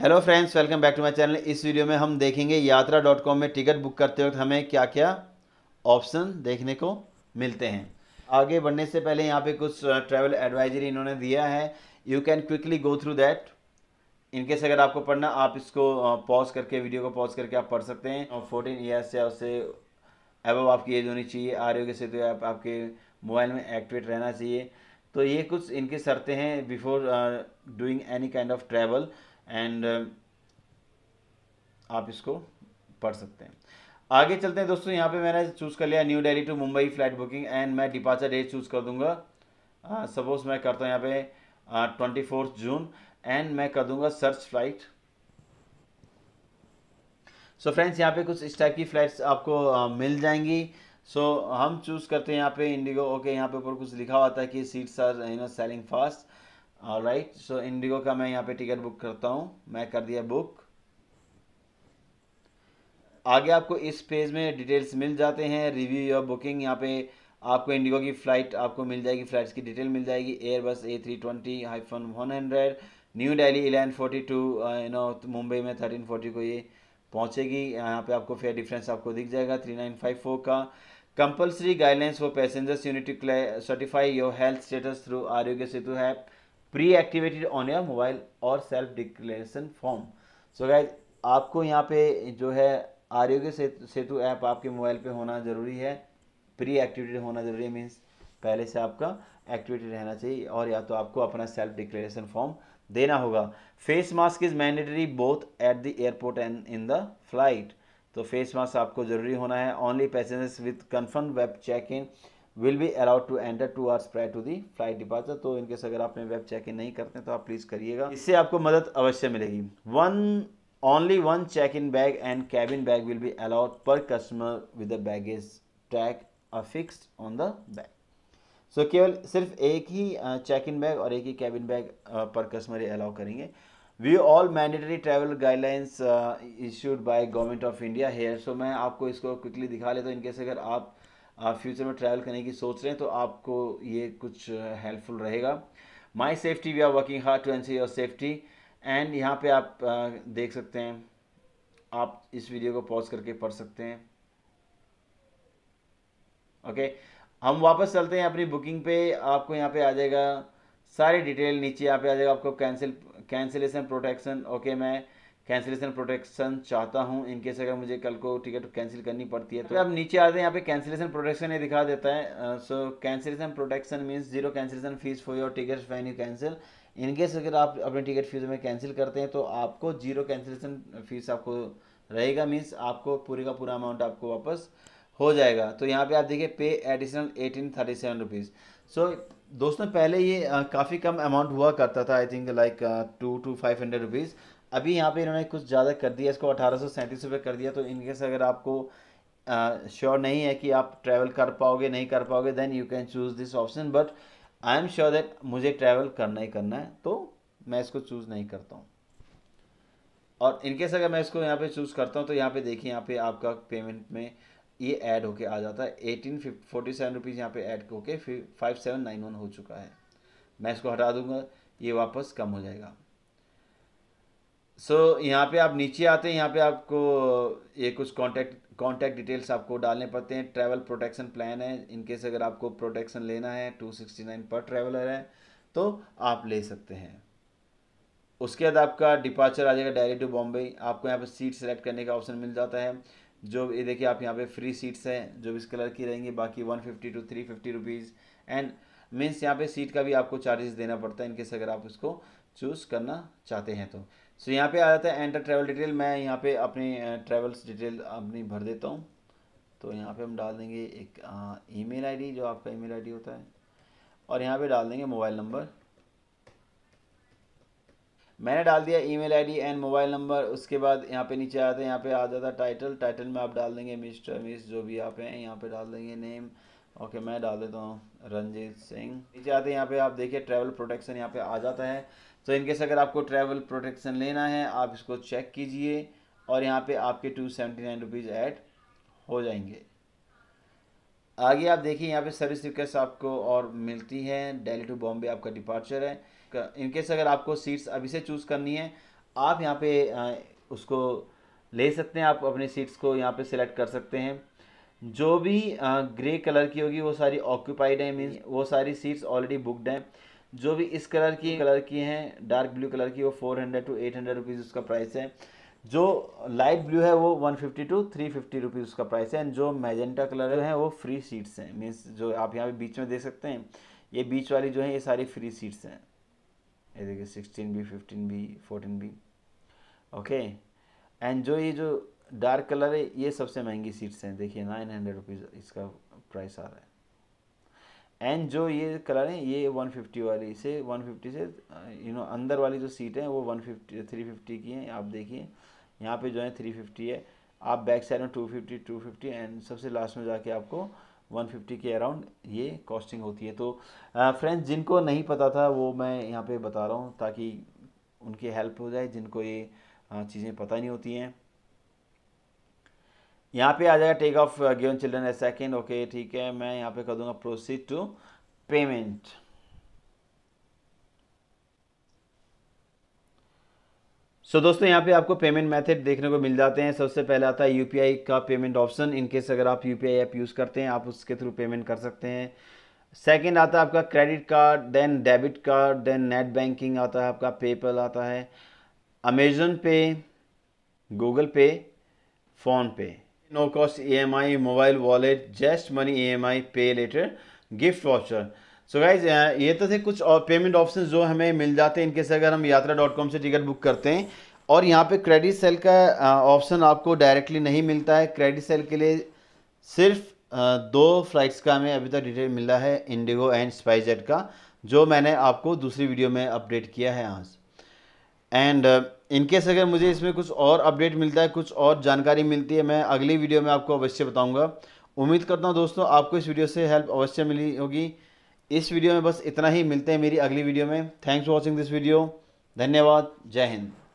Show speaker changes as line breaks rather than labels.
Hello friends welcome back to my channel इस video में हम देखेंगे यात्रा डॉट कॉम में टिकट बुक करते वक्त हमें क्या क्या ऑप्शन देखने को मिलते हैं आगे बढ़ने से पहले यहाँ पे कुछ ट्रैवल एडवाइजरी इन्होंने दिया है you can quickly go through that in case अगर आपको पढ़ना आप इसको पॉज करके वीडियो को पॉज करके आप पढ़ सकते हैं और फोर्टीन ईयर्स या उससे एबव आपकी एज होनी चाहिए आरोग्य से तो आप आपके मोबाइल में एक्टिवेट रहना चाहिए तो ये कुछ इनके शर्तें हैं before doing any kind of travel and um, आप इसको पढ़ सकते हैं आगे चलते हैं दोस्तों यहाँ पे मैंने चूज़ कर लिया New Delhi to Mumbai flight booking and मैं डिपार्चर डेट चूज़ कर दूंगा सपोज uh, मैं करता हूँ यहाँ पे ट्वेंटी फोर्थ जून एंड मैं कर दूंगा सर्च फ्लाइट सो फ्रेंड्स यहाँ पे कुछ इस टाइप की फ्लाइट्स आपको आ, uh, मिल जाएंगी सो so, हम चूज़ करते हैं यहाँ पे इंडिगो ओके okay, यहाँ पे ऊपर कुछ लिखा हुआ था कि seats are you know selling fast right so IndiGo का मैं यहाँ पे टिकट बुक करता हूँ मैं कर दिया बुक आगे आपको इस पेज में डिटेल्स मिल जाते हैं रिव्यू योर बुकिंग यहाँ पे आपको इंडिगो की फ़्लाइट आपको मिल जाएगी फ़्लाइट्स की डिटेल मिल जाएगी Airbus A three twenty hyphen one hundred New Delhi eleven forty two you know Mumbai में थर्टीन फोर्टी को ये पहुँचेगी यहाँ पे आपको फेयर डिफरेंस आपको दिख जाएगा थ्री नाइन फाइव फोर का compulsory guidelines for passengers you need to certify your health status through Aarogya Setu app pre activated on your mobile और self declaration form so guys आपको यहाँ पे जो है आरोग्य सेतु सेतु ऐप आपके मोबाइल पे होना ज़रूरी है प्री एक्टिवेटेड होना ज़रूरी है मीन्स पहले से आपका एक्टिवेटेड रहना चाहिए और या तो आपको अपना सेल्फ डिक्लेरेशन फॉर्म देना होगा face mask is mandatory both at the airport and in the flight तो फेस मास्क आपको ज़रूरी होना है only passengers with confirm web check in will be allowed to enter two hour prior to the flight departure तो in case अगर आपने web check इन नहीं करते तो आप प्लीज़ करिएगा इससे आपको मदद अवश्य मिलेगी one only one check-in bag and cabin bag will be allowed per customer with the baggage tag affixed on the bag so केवल सिर्फ एक ही चेक इन बैग और एक ही कैबिन बैग पर कस्टमर ये अलाउ करेंगे we all mandatory travel guidelines issued by government of India here so मैं आपको इसको क्विकली दिखा लेता हूँ इनकेस अगर आप आप फ्यूचर में ट्रैवल करने की सोच रहे हैं तो आपको ये कुछ हेल्पफुल रहेगा my safety we are working hard to ensure your safety and यहाँ पे आप देख सकते हैं आप इस वीडियो को पॉज करके पढ़ सकते हैं ओके okay, हम वापस चलते हैं अपनी बुकिंग पे आपको यहाँ पे आ जाएगा सारी डिटेल नीचे यहाँ पे आ जाएगा आपको कैंसिल कैंसिलेशन प्रोटेक्शन ओके मैं कैंसिलेशन प्रोटेक्शन चाहता हूँ इनकेस अगर मुझे कल को टिकट कैंसिल करनी पड़ती है तो अब नीचे आते हैं यहाँ पे कैंसिलेशन प्रोटेक्शन ये दिखा देता है so cancellation protection means zero cancellation fee for your ticket when you cancel in case अगर आप अपने टिकट फीस में कैंसिल करते हैं तो आपको जीरो कैंसिलेशन फीस आपको रहेगा मीन्स आपको पूरे का पूरा अमाउंट आपको वापस हो जाएगा तो यहाँ पे आप देखिए pay additional eighteen thirty seven rupees so दोस्तों पहले ये काफ़ी कम अमाउंट हुआ करता था I think like two two five hundred rupees अभी यहाँ पे इन्होंने कुछ ज़्यादा कर दिया इसको अठारह सौ रुपये कर दिया तो इनकेस अगर आपको श्योर uh, नहीं है कि आप ट्रैवल कर पाओगे नहीं कर पाओगे then you can choose this option but I am sure that मुझे ट्रैवल करना ही करना है तो मैं इसको चूज़ नहीं करता हूँ और इनकेस अगर मैं इसको यहाँ पे चूज़ करता हूँ तो यहाँ पे देखिए यहाँ पे आपका पेमेंट में ये ऐड होके आ जाता है एटीन फोर्टी सेवन रुपीज़ यहाँ पर ऐड होके फिर फाइव सेवन नाइन वन हो चुका है मैं इसको हटा दूँगा ये वापस कम हो जाएगा सो so, यहाँ पे आप नीचे आते हैं यहाँ पे आपको ये कुछ कॉन्टैक्ट कॉन्टैक्ट डिटेल्स आपको डालने पड़ते हैं ट्रैवल प्रोटेक्शन प्लान है इनकेस अगर आपको प्रोटेक्शन लेना है टू सिक्सटी नाइन पर ट्रैवलर है तो आप ले सकते हैं उसके बाद आपका डिपार्चर आ जाएगा डायरेक्ट टू बॉम्बे आपको यहाँ पर सीट सेलेक्ट करने का ऑप्शन मिल जाता है जो ये देखिए आप यहाँ पे फ्री सीट्स हैं जो इस कलर की रहेंगी बाकी one fifty to three fifty rupees and means यहाँ पे सीट का भी आपको चार्जेस देना पड़ता है इनकेस अगर आप उसको चूज़ करना चाहते हैं तो सो यहाँ पे आ जाता है एंटर ट्रैवल डिटेल मैं यहाँ पे अपनी ट्रैवल्स डिटेल अपनी भर देता हूँ तो यहाँ पे हम डाल देंगे एक ईमेल आईडी जो आपका ईमेल आईडी होता है और यहाँ पे डाल देंगे मोबाइल नंबर मैंने डाल दिया email ID and mobile number उसके बाद यहाँ पे नीचे आते हैं यहाँ पे आ जाता है टाइटल टाइटल में आप डाल देंगे मिस्टर मिस जो भी आप हैं यहाँ पे डाल देंगे नेम ओके मैं डाल देता हूँ रंजीत सिंह नीचे आते हैं यहाँ पे आप देखिए ट्रैवल प्रोटेक्शन यहाँ पे आ जाता है तो इनकेस अगर आपको ट्रैवल प्रोटेक्शन लेना है आप इसको चेक कीजिए और यहाँ पे आपके two seventy nine rupees add हो जाएंगे आगे आप देखिए यहाँ पे सर्विस रिक्वेस्ट आपको और मिलती है डेली टू बॉम्बे आपका डिपार्चर है इनकेस अगर आपको सीट्स अभी से चूज़ करनी है आप यहाँ पे उसको ले सकते हैं आप अपनी सीट्स को यहाँ पे सिलेक्ट कर सकते हैं जो भी ग्रे कलर की होगी वो सारी ऑक्यूपाइड है मीन वो सारी सीट्स ऑलरेडी बुकड हैं जो भी इस कलर की हम्म। कलर की हैं डार्क ब्लू कलर की वो four hundred to eight hundred rupees उसका प्राइस है जो लाइट ब्लू है वो one fifty to three fifty rupees उसका प्राइस है एंड जो मैजेंटा कलर है वो फ्री सीट्स हैं मीन्स जो आप यहाँ पे बीच में देख सकते हैं ये बीच वाली जो है ये सारी फ्री सीट्स हैं ये देखिए sixteen B fifteen B fourteen B okay and जो ये जो डार्क कलर है ये सबसे महंगी सीट्स हैं देखिए नाइन हंड्रेड रुपीज़ इसका प्राइस आ रहा है एंड जो ये कलर है ये 150 वाली से 150 से यू नो अंदर वाली जो सीट है वो 150 350 की है आप देखिए यहाँ पे जो है 350 है आप बैक साइड में 250 250 एंड सबसे लास्ट में जाके आपको 150 के अराउंड ये कॉस्टिंग होती है तो फ्रेंड्स जिनको नहीं पता था वो मैं यहाँ पे बता रहा हूँ ताकि उनकी हेल्प हो जाए जिनको ये चीज़ें पता नहीं होती हैं यहाँ पे आ जाएगा take off given children a second okay ठीक है मैं यहाँ पे कर दूंगा proceed to payment so so, दोस्तों यहाँ पे आपको पेमेंट मेथड देखने को मिल जाते हैं सबसे पहले आता है यूपीआई का पेमेंट ऑप्शन इनकेस अगर आप यूपीआई ऐप यूज़ करते हैं आप उसके थ्रू पेमेंट कर सकते हैं सेकेंड आता है आपका credit card then debit card then net banking आता है आपका पेपल आता है अमेजन पे Google pay PhonePe iMobile wallet mobile money E M I pay later gift voucher so guys ये तो थे कुछ और पेमेंट ऑप्शन जो हमें मिल जाते हैं इनके से अगर हम यात्रा डॉट कॉम से टिकट बुक करते हैं और यहाँ पे क्रेडिट सेल का ऑप्शन uh, आपको डायरेक्टली नहीं मिलता है क्रेडिट सेल के लिए सिर्फ uh, दो फ्लाइट्स का हमें अभी तक डिटेल मिला है इंडिगो एंड स्पाइस जेट का जो मैंने आपको दूसरी वीडियो में अपडेट किया है आज एंड इनकेस अगर मुझे इसमें कुछ और अपडेट मिलता है कुछ और जानकारी मिलती है मैं अगली वीडियो में आपको अवश्य बताऊँगा उम्मीद करता हूँ दोस्तों आपको इस वीडियो से हेल्प अवश्य मिली होगी इस वीडियो में बस इतना ही मिलते हैं मेरी अगली वीडियो में thanks for watching this video धन्यवाद जय हिंद